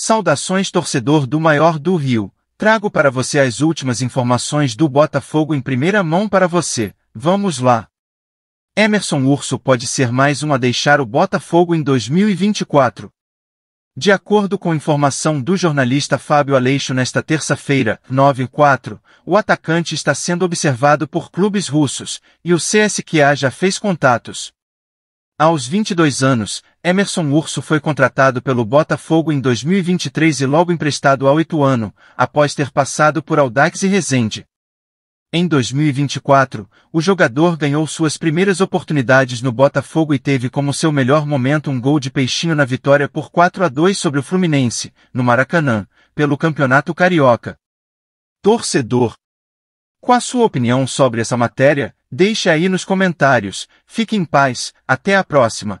Saudações torcedor do maior do Rio. Trago para você as últimas informações do Botafogo em primeira mão para você. Vamos lá. Emerson Urso pode ser mais um a deixar o Botafogo em 2024. De acordo com informação do jornalista Fábio Aleixo nesta terça-feira, 9-4, o atacante está sendo observado por clubes russos, e o CSKA já fez contatos. Aos 22 anos, Emerson Urso foi contratado pelo Botafogo em 2023 e logo emprestado ao Ituano, após ter passado por Aldax e Resende. Em 2024, o jogador ganhou suas primeiras oportunidades no Botafogo e teve como seu melhor momento um gol de peixinho na vitória por 4 a 2 sobre o Fluminense, no Maracanã, pelo Campeonato Carioca. Torcedor. Qual a sua opinião sobre essa matéria? Deixe aí nos comentários. Fique em paz, até a próxima.